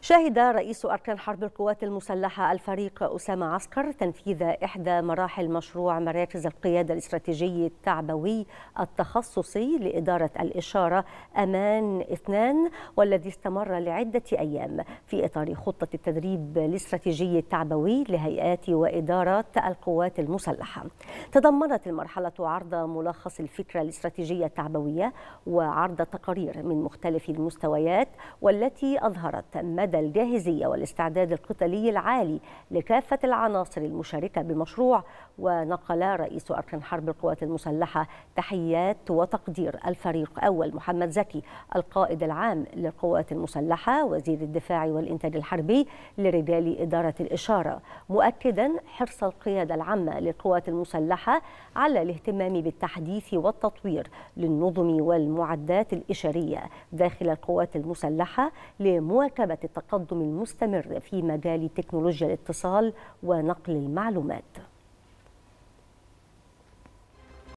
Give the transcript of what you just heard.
شهد رئيس أركان حرب القوات المسلحة الفريق أسامة عسكر تنفيذ إحدى مراحل مشروع مراكز القيادة الاستراتيجي التعبوي التخصصي لإدارة الإشارة أمان اثنان والذي استمر لعدة أيام في إطار خطة التدريب الاستراتيجي التعبوي لهيئات وإدارات القوات المسلحة تضمنت المرحلة عرض ملخص الفكرة الاستراتيجية التعبوية وعرض تقارير من مختلف المستويات والتي أظهرت مدى مدى الجاهزية والاستعداد القتالي العالي لكافة العناصر المشاركة بمشروع ونقل رئيس أركان حرب القوات المسلحة تحيات وتقدير الفريق أول محمد زكي القائد العام للقوات المسلحة وزير الدفاع والإنتاج الحربي لرجال إدارة الإشارة مؤكدا حرص القيادة العامة للقوات المسلحة على الاهتمام بالتحديث والتطوير للنظم والمعدات الإشارية داخل القوات المسلحة لمواكبة التقدم المستمر في مجال تكنولوجيا الاتصال ونقل المعلومات